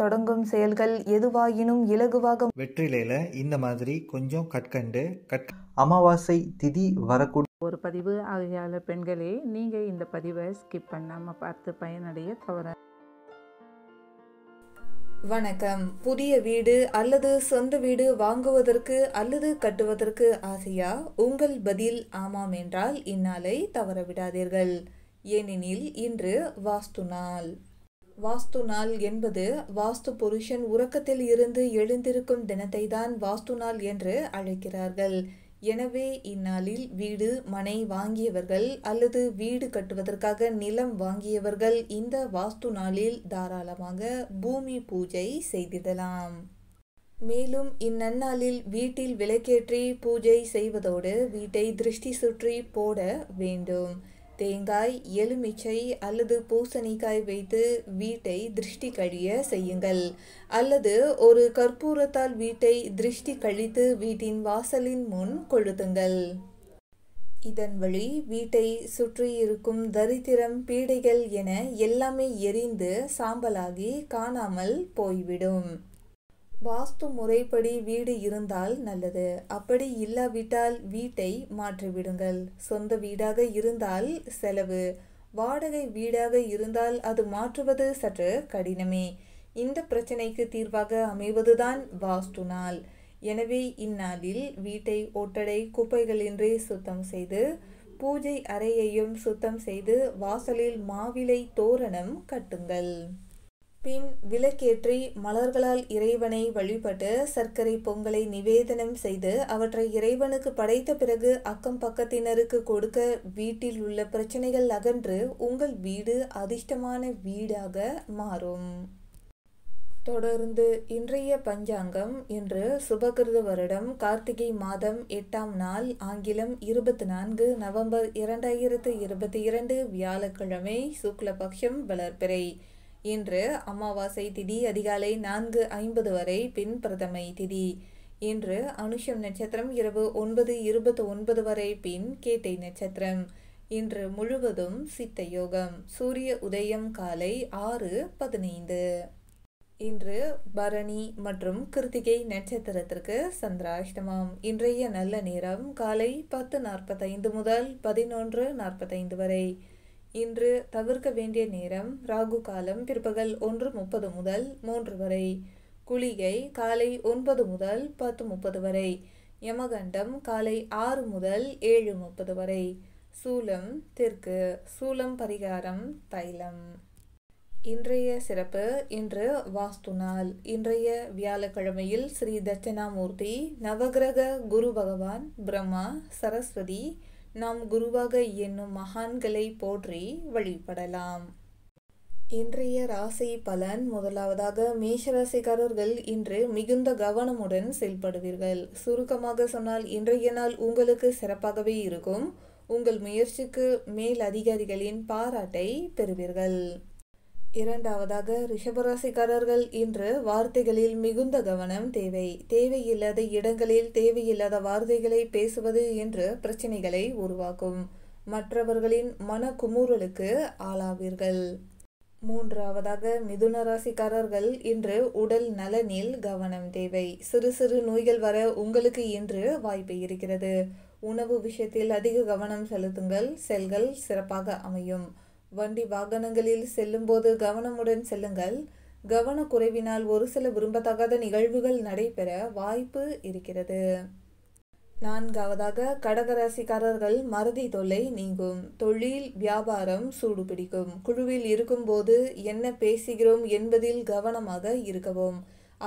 தொடங்கும் செயல்கள் எதுவாயினும் இலகுவாக வெற்றிலையில இந்த மாதிரி கொஞ்சம் கற்கண்டு கட் அமாவாசை திதி வரக்கூடிய ஒரு பதிவு ஆகியால பெண்களே நீங்க இந்த பதிவை ஸ்கிப் பண்ணாம பார்த்து பயனடைய தவற வணக்கம் புதிய வீடு அல்லது சொந்த வீடு வாங்குவதற்கு அல்லது கட்டுவதற்கு ஆசையா உங்கள் பதில் ஆமாம் என்றால் இந்நாளை தவறவிடாதீர்கள் ஏனெனில் இன்று வாஸ்து நாள் வாஸ்து நாள் என்பது வாஸ்து புருஷன் உறக்கத்தில் இருந்து எழுந்திருக்கும் தினத்தை தான் வாஸ்து நாள் என்று அழைக்கிறார்கள் எனவே இந்நாளில் வீடு மனை வாங்கியவர்கள் அல்லது வீடு கட்டுவதற்காக நிலம் வாங்கியவர்கள் இந்த வாஸ்து நாளில் தாராளமாக பூமி பூஜை செய்திடலாம் மேலும் இந்நன்னாளில் வீட்டில் விளக்கேற்றி பூஜை செய்வதோடு வீட்டை திருஷ்டி சுற்றி போட வேண்டும் தேங்காய் எலுமிச்சை அல்லது பூசணிக்காய் வைத்து வீட்டை திருஷ்டி கழிய செய்யுங்கள் அல்லது ஒரு கற்பூரத்தால் வீட்டை திருஷ்டி கழித்து வீட்டின் வாசலின் முன் கொளுத்துங்கள் இதன் வழி வீட்டை சுற்றியிருக்கும் தரித்திரம் பீடைகள் என எல்லாமே எரிந்து சாம்பலாகி காணாமல் போய்விடும் வாஸ்து முறைப்படி வீடு இருந்தால் நல்லது அப்படி இல்லாவிட்டால் வீட்டை மாற்றிவிடுங்கள் சொந்த வீடாக இருந்தால் செலவு வாடகை வீடாக இருந்தால் அது மாற்றுவது சற்று கடினமே இந்த பிரச்சனைக்கு தீர்வாக அமைவதுதான் வாஸ்து நாள் எனவே இந்நாளில் வீட்டை ஒட்டடை குப்பைகளின்றி சுத்தம் செய்து பூஜை அறையையும் சுத்தம் செய்து வாசலில் மாவிலை தோரணம் கட்டுங்கள் பின் விளக்கேற்றி மலர்களால் இறைவனை வழிபட்டு சர்க்கரை பொங்கலை நிவேதனம் செய்து அவற்றை இறைவனுக்கு படைத்த பிறகு அக்கம் பக்கத்தினருக்கு கொடுக்க வீட்டில் உள்ள பிரச்சனைகள் அகன்று உங்கள் வீடு அதிர்ஷ்டமான வீடாக மாறும் தொடர்ந்து இன்றைய பஞ்சாங்கம் இன்று சுபகிருத வருடம் கார்த்திகை மாதம் எட்டாம் நாள் ஆங்கிலம் இருபத்தி நான்கு நவம்பர் இரண்டாயிரத்து இருபத்தி இரண்டு வியாழக்கிழமை சுக்லபக்ஷம் வளர்பிறை இன்று அமாவாசை திதி அதிகாலை நான்கு ஐம்பது வரை பின் பிரதமை திதி இன்று அனுஷம் நட்சத்திரம் இரவு ஒன்பது இருபத்தி ஒன்பது வரை பின் கேட்டை நட்சத்திரம் இன்று முழுவதும் சித்த யோகம் சூரிய உதயம் காலை ஆறு பதினைந்து இன்று பரணி மற்றும் கிருத்திகை நட்சத்திரத்திற்கு சந்திராஷ்டமம் இன்றைய நல்ல நேரம் காலை பத்து நாற்பத்தைந்து முதல் பதினொன்று நாற்பத்தைந்து வரை இன்று தவிர்க்க வேண்டிய நேரம் ராகு காலம் பிற்பகல் ஒன்று முப்பது முதல் மூன்று வரை குளிகை காலை ஒன்பது முதல் பத்து முப்பது வரை யமகண்டம் காலை ஆறு முதல் ஏழு முப்பது வரை சூலம் தெற்கு சூலம் பரிகாரம் தைலம் இன்றைய சிறப்பு இன்று வாஸ்து நாள் இன்றைய வியாழக்கிழமையில் ஸ்ரீ தட்சிணாமூர்த்தி நவகிரக குரு பகவான் பிரம்மா சரஸ்வதி நாம் குருவாக என்னும் மகான்களை போற்றி வழிபடலாம் இன்றைய ராசி பலன் முதலாவதாக மேஷராசிக்காரர்கள் இன்று மிகுந்த கவனமுடன் செயல்படுவீர்கள் சுருக்கமாக சொன்னால் இன்றைய நாள் உங்களுக்கு சிறப்பாகவே இருக்கும் உங்கள் முயற்சிக்கு மேல் அதிகாரிகளின் பாராட்டை பெறுவீர்கள் இரண்டாவதாக ரிஷபராசிக்காரர்கள் இன்று வார்த்தைகளில் மிகுந்த கவனம் தேவை தேவையில்லாத இடங்களில் தேவையில்லாத வார்த்தைகளை பேசுவது என்று பிரச்சனைகளை உருவாக்கும் மற்றவர்களின் மன குமுறலுக்கு ஆளாவீர்கள் மூன்றாவதாக மிதுன ராசிக்காரர்கள் இன்று உடல் நலனில் கவனம் தேவை சிறு சிறு நோய்கள் வர உங்களுக்கு இன்று வாய்ப்பு இருக்கிறது உணவு விஷயத்தில் அதிக கவனம் செலுத்துங்கள் செல்கள் சிறப்பாக அமையும் வண்டி வாகனங்களில் செல்லும்போது கவனமுடன் செல்லுங்கள் கவனக்குறைவினால் ஒரு சில விரும்பத்தகாத நிகழ்வுகள் நடைபெற வாய்ப்பு இருக்கிறது நான்காவதாக கடகராசிக்காரர்கள் மறதி தொல்லை நீங்கும் தொழில் வியாபாரம் சூடு பிடிக்கும் குழுவில் இருக்கும்போது என்ன பேசுகிறோம் என்பதில் கவனமாக இருக்கவும்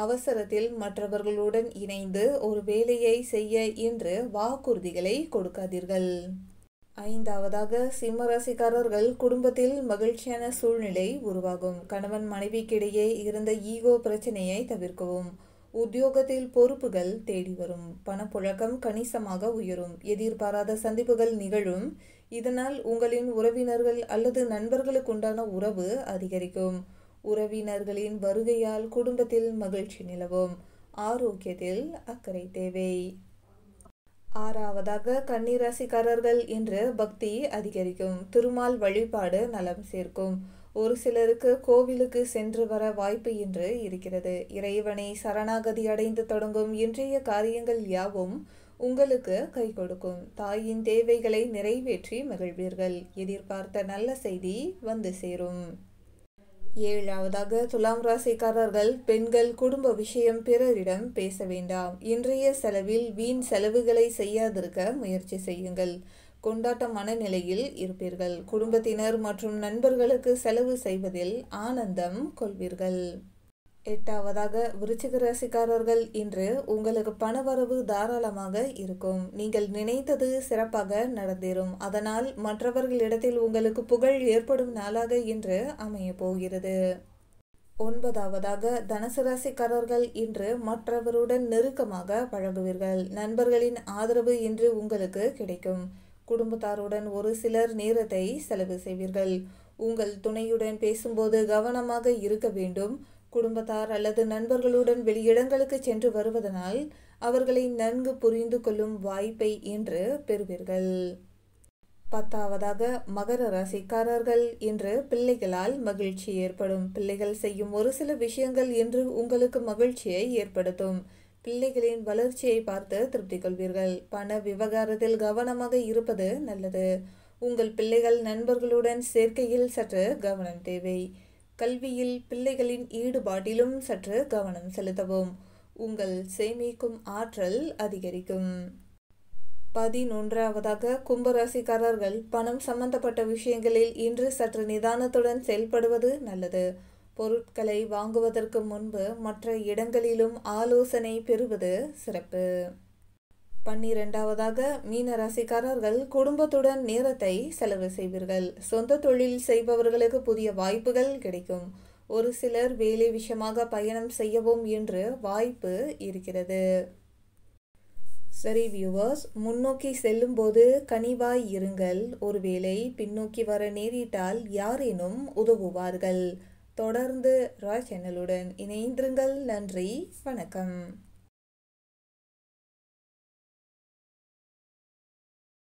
அவசரத்தில் மற்றவர்களுடன் இணைந்து ஒரு வேலையை செய்ய இன்று வாக்குறுதிகளை கொடுக்காதீர்கள் ஐந்தாவதாக சிம்மராசிக்காரர்கள் குடும்பத்தில் மகிழ்ச்சியான சூழ்நிலை உருவாகும் கணவன் மனைவிக்கிடையே இருந்த ஈகோ பிரச்சனையை தவிர்க்கவும் உத்தியோகத்தில் பொறுப்புகள் தேடி வரும் பணப்புழக்கம் கணிசமாக உயரும் எதிர்பாராத சந்திப்புகள் நிகழும் இதனால் உங்களின் உறவினர்கள் அல்லது நண்பர்களுக்கு உண்டான உறவு அதிகரிக்கும் உறவினர்களின் வருகையால் குடும்பத்தில் மகிழ்ச்சி நிலவும் ஆரோக்கியத்தில் அக்கறை தேவை ஆறாவதாக கன்னிராசிக்காரர்கள் என்று பக்தி அதிகரிக்கும் திருமால் வழிபாடு நலம் சேர்க்கும் ஒரு சிலருக்கு கோவிலுக்கு சென்று வர வாய்ப்பு இன்று இருக்கிறது இறைவனை சரணாகதி அடைந்து தொடங்கும் இன்றைய காரியங்கள் யாவும் உங்களுக்கு கை கொடுக்கும் தாயின் தேவைகளை நிறைவேற்றி மகிழ்வீர்கள் எதிர்பார்த்த நல்ல செய்தி வந்து சேரும் ஏழாவதாக துலாம் ராசிக்காரர்கள் பெண்கள் குடும்ப விஷயம் பிறரிடம் பேச வேண்டாம் இன்றைய செலவில் வீண் செலவுகளை செய்யாதிருக்க முயற்சி செய்யுங்கள் கொண்டாட்ட மனநிலையில் இருப்பீர்கள் குடும்பத்தினர் மற்றும் நண்பர்களுக்கு செலவு செய்வதில் ஆனந்தம் கொள்வீர்கள் எட்டாவதாக விருச்சிக ராசிக்காரர்கள் இன்று உங்களுக்கு பண வரவு தாராளமாக இருக்கும் நீங்கள் நினைத்தது சிறப்பாக நடந்தேறும் அதனால் மற்றவர்களிடத்தில் உங்களுக்கு புகழ் ஏற்படும் நாளாக இன்று அமைய போகிறது ஒன்பதாவதாக தனுசு ராசிக்காரர்கள் இன்று மற்றவருடன் நெருக்கமாக பழகுவீர்கள் நண்பர்களின் ஆதரவு இன்று உங்களுக்கு கிடைக்கும் குடும்பத்தாருடன் ஒரு சிலர் நேரத்தை செலவு செய்வீர்கள் உங்கள் துணையுடன் பேசும்போது கவனமாக இருக்க வேண்டும் குடும்பத்தார் அல்லது நண்பர்களுடன் வெளியிடங்களுக்கு சென்று வருவதனால் அவர்களை நன்கு புரிந்து கொள்ளும் வாய்ப்பை இன்று பெறுவீர்கள் பத்தாவதாக மகர ராசிக்காரர்கள் இன்று பிள்ளைகளால் மகிழ்ச்சி ஏற்படும் பிள்ளைகள் செய்யும் ஒரு சில விஷயங்கள் இன்று உங்களுக்கு மகிழ்ச்சியை ஏற்படுத்தும் பிள்ளைகளின் வளர்ச்சியை பார்த்து திருப்தி கொள்வீர்கள் பண விவகாரத்தில் கவனமாக இருப்பது நல்லது உங்கள் பிள்ளைகள் நண்பர்களுடன் சேர்க்கையில் சற்று கவனம் தேவை கல்வியில் பிள்ளைகளின் ஈடுபாட்டிலும் சற்று கவனம் செலுத்தவும் உங்கள் சேமிக்கும் ஆற்றல் அதிகரிக்கும் பதினொன்றாவதாக கும்பராசிக்காரர்கள் பணம் சம்பந்தப்பட்ட விஷயங்களில் இன்று சற்று நிதானத்துடன் செயல்படுவது நல்லது பொருட்களை வாங்குவதற்கு முன்பு மற்ற இடங்களிலும் ஆலோசனை பெறுவது சிறப்பு பன்னிரெண்டாவதாக மீன ராசிக்காரர்கள் குடும்பத்துடன் நேரத்தை செலவு செய்வீர்கள் சொந்த தொழில் செய்பவர்களுக்கு புதிய வாய்ப்புகள் கிடைக்கும் ஒரு சிலர் வேலை விஷயமாக பயணம் செய்யவும் என்று வாய்ப்பு இருக்கிறது சரி வியூவர்ஸ் முன்னோக்கி செல்லும்போது கனிவாய் இருங்கள் ஒருவேளை பின்னோக்கி வர நேரிட்டால் யாரேனும் உதவுவார்கள் தொடர்ந்து ராய் சேனலுடன் இணைந்திருங்கள் நன்றி வணக்கம்